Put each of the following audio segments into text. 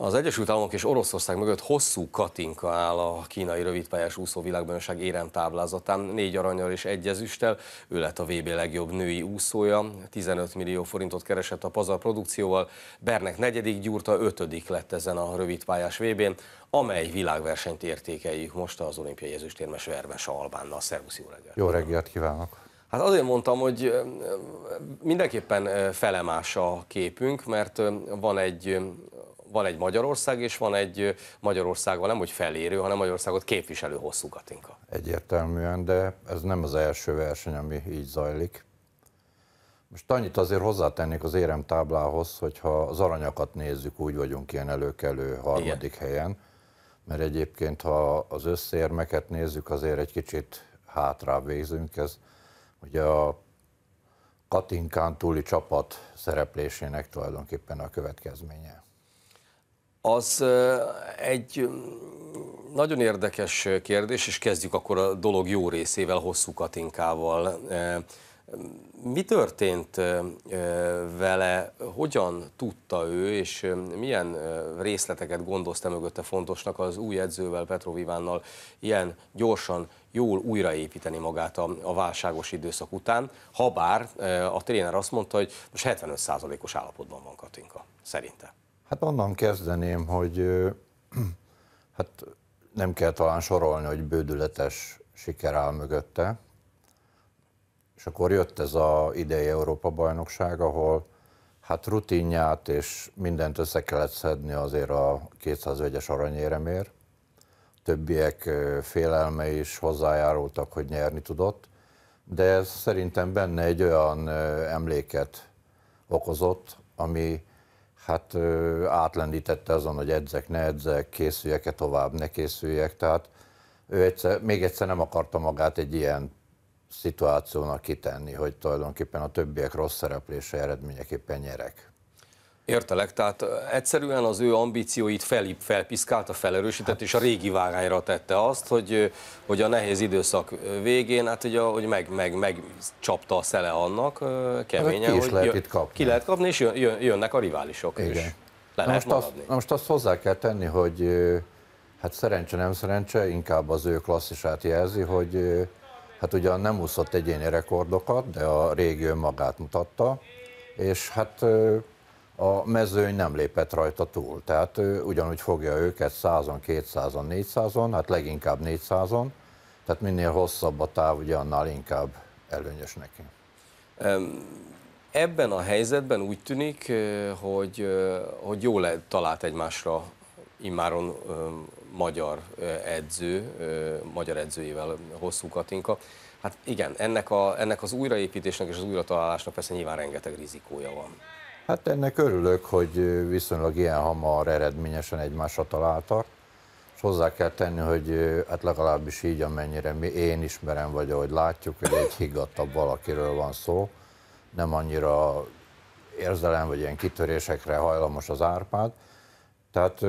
Az Egyesült Államok és Oroszország mögött hosszú katinka áll a kínai rövidpályás úszó világbajnokság érem táblázatán, négy aranyal és egy ezüsttel, ő lett a VB legjobb női úszója, 15 millió forintot keresett a pazar produkcióval, Bernek negyedik, Gyurta ötödik lett ezen a rövidpályás VB-n, amely világversenyt értékeljük most az olimpiai ezüstérmes Verves Albánnal. Szervusz, jó reggelt! Jó reggelt kívánok! Hát azért mondtam, hogy mindenképpen felemás a képünk, mert van egy van egy Magyarország, és van egy Magyarországban nem úgy felérő, hanem Magyarországot képviselő hosszú Katinka. Egyértelműen, de ez nem az első verseny, ami így zajlik. Most annyit azért hozzátennék az éremtáblához, hogyha az aranyakat nézzük, úgy vagyunk ilyen előkelő harmadik Igen. helyen, mert egyébként, ha az összérmeket nézzük, azért egy kicsit hátrább végzünk. Ez ugye a Katinkán túli csapat szereplésének tulajdonképpen a következménye az egy mm, nagyon érdekes kérdés, és kezdjük akkor a dolog jó részével, hosszú katinkával. Mi történt vele, hogyan tudta ő, és milyen részleteket gondozta mögötte fontosnak az új edzővel, Petrov Ivánnal ilyen gyorsan, jól újraépíteni magát a, a válságos időszak után, ha bár a tréner azt mondta, hogy most 75%-os állapotban van Katinka, szerinte. Hát onnan kezdeném, hogy hát nem kell talán sorolni, hogy bődületes siker áll mögötte. És akkor jött ez a idei Európa-bajnokság, ahol hát rutinját és mindent össze kellett szedni azért a 200 vegyes aranyéremér. Többiek félelmei is hozzájárultak, hogy nyerni tudott, de ez szerintem benne egy olyan emléket okozott, ami hát ö, átlendítette azon, hogy edzek, ne edzek, készüljek-e tovább, ne készüljek. Tehát ő egyszer, még egyszer nem akarta magát egy ilyen szituációnak kitenni, hogy tulajdonképpen a többiek rossz szereplése eredményeképpen nyerek. Értelek, tehát egyszerűen az ő ambícióit fel, felpiszkálta, felerősített, és a régi vágányra tette azt, hogy, hogy a nehéz időszak végén, hát ugye, hogy meg, meg, meg csapta a szele annak keményen, hát, ki hogy lehet jön, itt kapni. ki lehet kapni, és jön, jönnek a riválisok Igen. is. Le na most, maradni. azt, most azt hozzá kell tenni, hogy hát szerencse nem szerencse, inkább az ő klasszisát jelzi, hogy hát ugyan nem úszott egyéni rekordokat, de a régi magát mutatta, és hát a mezőny nem lépett rajta túl. Tehát ő ugyanúgy fogja őket 100-on, 200-on, 400-on, hát leginkább 400-on, tehát minél hosszabb a táv, ugye annál inkább előnyös neki. Ebben a helyzetben úgy tűnik, hogy, hogy jól talált egymásra immáron magyar edző, magyar edzőjével hosszú Katinka. Hát igen, ennek, a, ennek az újraépítésnek és az újratalálásnak persze nyilván rengeteg rizikója van. Hát ennek örülök, hogy viszonylag ilyen hamar eredményesen egymásra találtak, és hozzá kell tenni, hogy hát legalábbis így, amennyire mi én ismerem, vagy ahogy látjuk, hogy egy higgadtabb valakiről van szó, nem annyira érzelem, vagy ilyen kitörésekre hajlamos az Árpád, tehát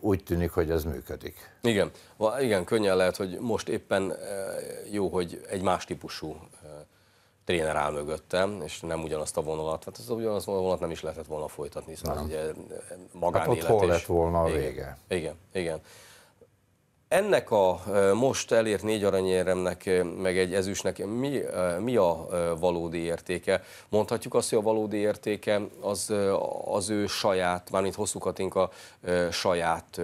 úgy tűnik, hogy ez működik. Igen, igen, könnyen lehet, hogy most éppen jó, hogy egy más típusú tréner áll mögöttem, és nem ugyanazt a vonalat, hát az ugyanaz a vonalat nem is lehetett volna folytatni, hiszen szóval nem. az ugye magánélet. Eh, hát ott hol lett volna a vége. Igen, igen. igen. Ennek a eh, most elért négy aranyéremnek, eh, meg egy ezüstnek mi, mi a valódi értéke? Mondhatjuk azt, hogy a valódi értéke az, az ő saját, mármint hosszú Katinka saját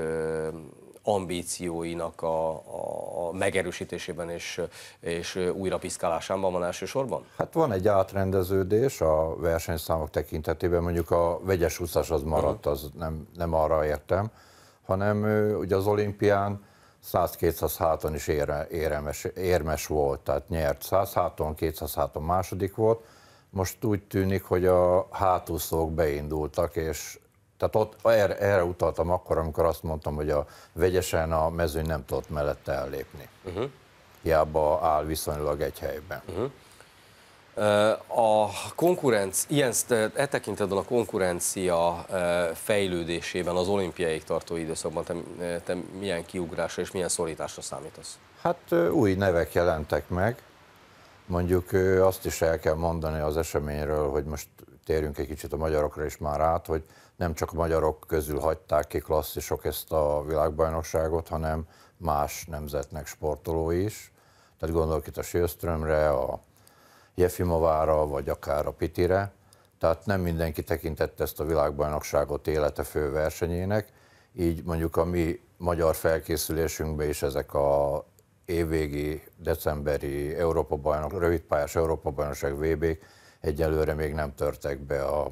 ambícióinak a, a megerősítésében és, és piszkálásában van elsősorban? Hát van egy átrendeződés a versenyszámok tekintetében, mondjuk a vegyes 20 az maradt, az nem, nem arra értem, hanem ugye az olimpián 100-200 háton is ére, éremes, érmes volt, tehát nyert 100 háton, 200 háton második volt, most úgy tűnik, hogy a hátúszók beindultak, és tehát ott erre, erre utaltam akkor, amikor azt mondtam, hogy a vegyesen a mezőny nem tudott mellette ellépni. Uh-huh. Hiába áll viszonylag egy helyben. Uh-huh. A konkurenc, ilyen, e tekintetben a konkurencia fejlődésében az olimpiáig tartó időszakban te, te milyen kiugrásra és milyen szorításra számítasz? Hát új nevek jelentek meg. Mondjuk azt is el kell mondani az eseményről, hogy most térjünk egy kicsit a magyarokra is már át, hogy nem csak a magyarok közül hagyták ki klasszisok ezt a világbajnokságot, hanem más nemzetnek sportolói is. Tehát gondolok itt a Sjöströmre, a Jefimovára, vagy akár a Pitire. Tehát nem mindenki tekintette ezt a világbajnokságot élete fő versenyének, így mondjuk a mi magyar felkészülésünkben is ezek a évvégi, decemberi Európa-bajnok, rövidpályás Európa-bajnokság VB-k egyelőre még nem törtek be a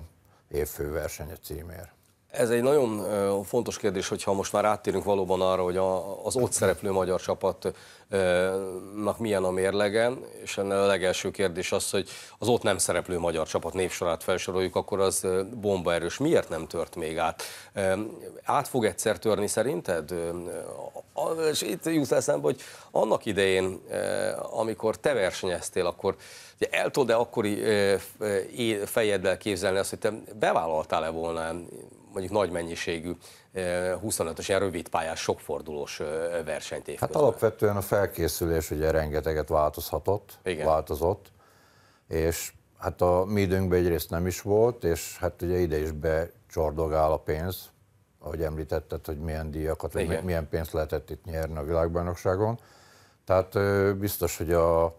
versenye címér. Ez egy nagyon fontos kérdés, hogyha most már áttérünk valóban arra, hogy az ott szereplő magyar csapatnak milyen a mérlegen, és ennek a legelső kérdés az, hogy az ott nem szereplő magyar csapat névsorát felsoroljuk, akkor az bombaerős. Miért nem tört még át? Át fog egyszer törni szerinted? És itt jut eszembe, hogy annak idején, amikor te versenyeztél, akkor Ugye el tudod-e akkori fejeddel képzelni azt, hogy te bevállaltál-e volna mondjuk nagy mennyiségű 25-ös rövidpályás, sokfordulós versenyt évközben? Hát alapvetően a felkészülés ugye rengeteget változhatott, Igen. változott, és hát a mi időnkben egyrészt nem is volt, és hát ugye ide is becsordogál a pénz, ahogy említetted, hogy milyen díjakat, Igen. vagy milyen pénzt lehetett itt nyerni a világbajnokságon. Tehát biztos, hogy a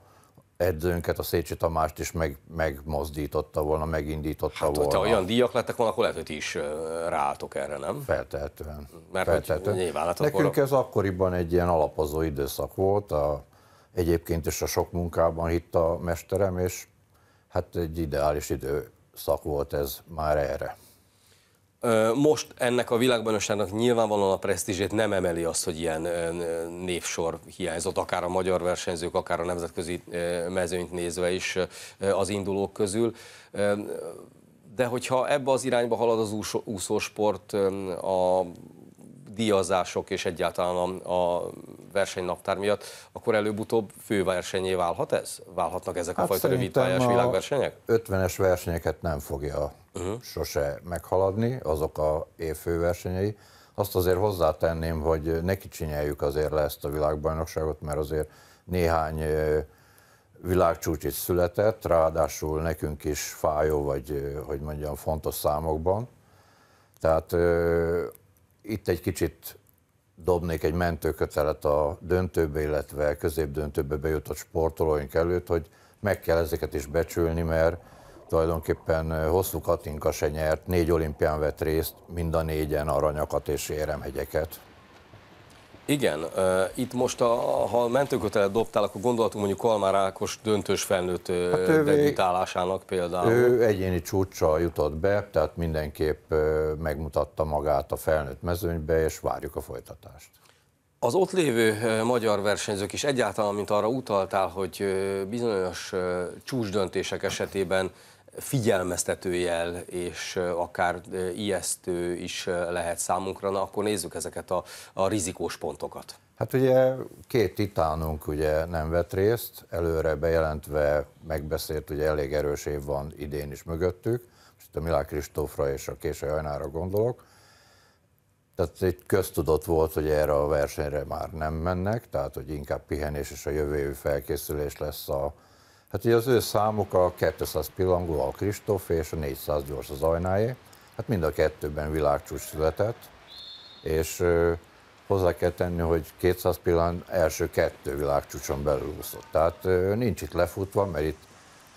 edzőnket, a Szécsi Tamást is meg, megmozdította volna, megindította hát, volna. Hát, olyan díjak lettek volna, akkor lehet, hogy is ráálltok erre, nem? Feltehetően. Mert Feltehetően. Hogy nyilván, hát Nekünk akkor... ez akkoriban egy ilyen alapozó időszak volt, a, egyébként is a sok munkában hitt a mesterem, és hát egy ideális időszak volt ez már erre. Most ennek a világbajnokságnak nyilvánvalóan a presztízsét nem emeli az, hogy ilyen névsor hiányzott, akár a magyar versenyzők, akár a nemzetközi mezőnyt nézve is az indulók közül. De hogyha ebbe az irányba halad az úszósport, a díjazások és egyáltalán a, a versenynaptár miatt, akkor előbb-utóbb főversenyé válhat ez? Válhatnak ezek hát a fajta rövidpályás világversenyek? 50-es versenyeket nem fogja uh-huh. sose meghaladni, azok a év főversenyei. Azt azért hozzátenném, hogy ne kicsinyeljük azért le ezt a világbajnokságot, mert azért néhány világcsúcs is született, ráadásul nekünk is fájó, vagy hogy mondjam, fontos számokban. Tehát itt egy kicsit dobnék egy mentőkötelet a döntőbe, illetve középdöntőbe bejutott sportolóink előtt, hogy meg kell ezeket is becsülni, mert tulajdonképpen hosszú Katinka se nyert, négy olimpián vett részt, mind a négyen aranyakat és éremhegyeket. Igen, itt most, a, ha mentőkötelet dobtál, akkor gondoltunk mondjuk Kalmár Ákos döntős felnőtt hát debütálásának például. Ő egyéni csúcsra jutott be, tehát mindenképp megmutatta magát a felnőtt mezőnybe, és várjuk a folytatást. Az ott lévő magyar versenyzők is egyáltalán, mint arra utaltál, hogy bizonyos csúcsdöntések esetében figyelmeztetőjel és akár ijesztő is lehet számunkra, na akkor nézzük ezeket a, a rizikós pontokat. Hát ugye két titánunk ugye nem vett részt, előre bejelentve megbeszélt, ugye elég erős év van idén is mögöttük, és itt a Milák Kristófra és a Késő Hajnára gondolok, tehát egy köztudott volt, hogy erre a versenyre már nem mennek, tehát hogy inkább pihenés és a jövő felkészülés lesz a, Hát ugye az ő számuk a 200 pillangó, a Kristóf és a 400 gyors az Ajnáé. Hát mind a kettőben világcsúcs született, és hozzá kell tenni, hogy 200 pillan első kettő világcsúcson belül úszott. Tehát nincs itt lefutva, mert itt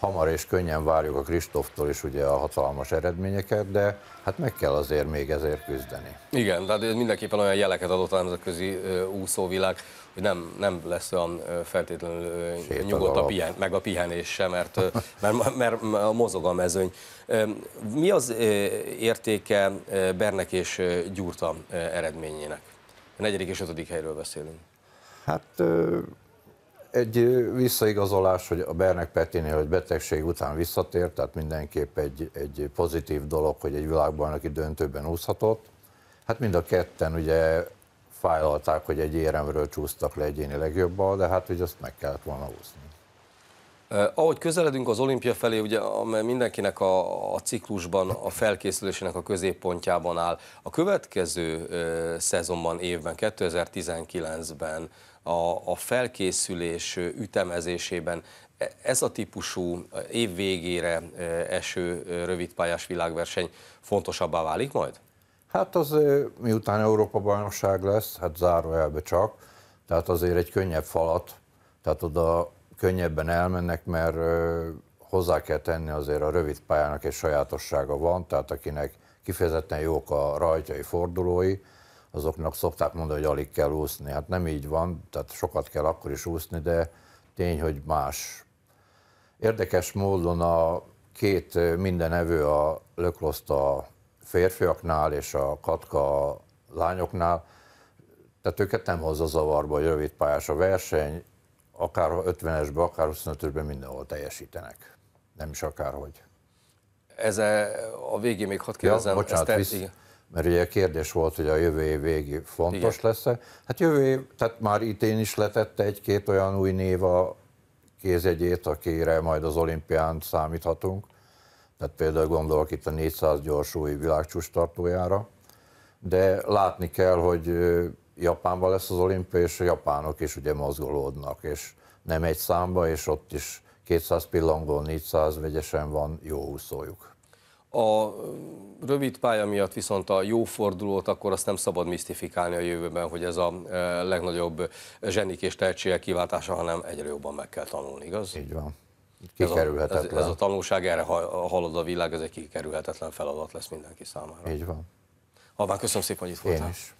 hamar és könnyen várjuk a Kristoftól is ugye a hatalmas eredményeket, de hát meg kell azért még ezért küzdeni. Igen, tehát ez mindenképpen olyan jeleket adott a nemzetközi úszóvilág, hogy nem, nem lesz olyan feltétlenül Sétad nyugodt a pihen, meg a pihenés sem, mert, mert, mert, mert mozog a mezőny. Mi az értéke Bernek és Gyurta eredményének? A negyedik és ötödik helyről beszélünk. Hát egy visszaigazolás, hogy a Bernek Petinél, hogy betegség után visszatért, tehát mindenképp egy, egy pozitív dolog, hogy egy világbajnoki döntőben úszhatott. Hát mind a ketten ugye fájlalták, hogy egy éremről csúsztak le egyéni legjobban, de hát hogy azt meg kellett volna úszni. Ahogy közeledünk az olimpia felé, ugye amely mindenkinek a, a ciklusban, a felkészülésének a középpontjában áll. A következő szezonban, évben, 2019-ben a, a felkészülés ütemezésében e, ez a típusú év végére eső rövidpályás világverseny fontosabbá válik majd? Hát az miután Európa-bajnokság lesz, hát zárójelbe csak, tehát azért egy könnyebb falat, tehát oda könnyebben elmennek, mert hozzá kell tenni azért a rövid pályának egy sajátossága van, tehát akinek kifejezetten jók a rajtjai fordulói, azoknak szokták mondani, hogy alig kell úszni. Hát nem így van, tehát sokat kell akkor is úszni, de tény, hogy más. Érdekes módon a két minden evő, a lökloszt a férfiaknál és a katka a lányoknál, tehát őket nem hozza zavarba a pályás a verseny, akár 50-esbe, akár 25 ben mindenhol teljesítenek. Nem is akárhogy. Ez a, a végén még hadd kérdezem. Ja, bocsánat, ezt te, visz, mert ugye a kérdés volt, hogy a jövő év végi fontos Igen. lesz-e. Hát jövő év, tehát már idén is letette egy-két olyan új név a kézegyét, akire majd az olimpián számíthatunk. Tehát például gondolok itt a 400 gyors új világcsúcs tartójára. De látni kell, hogy Japánban lesz az olimpia, és a japánok is ugye mozgolódnak, és nem egy számba, és ott is 200 pillangó, 400 vegyesen van jó úszójuk. A rövid pálya miatt viszont a jó fordulót akkor azt nem szabad misztifikálni a jövőben, hogy ez a e, legnagyobb zsenik és tehetségek kiváltása, hanem egyre jobban meg kell tanulni, igaz? Így van. Kikerülhetetlen. Ez a, ez, ez a tanulság, erre halad a világ, ez egy kikerülhetetlen feladat lesz mindenki számára. Így van. Albán, köszönöm szépen, hogy itt voltál. Én is.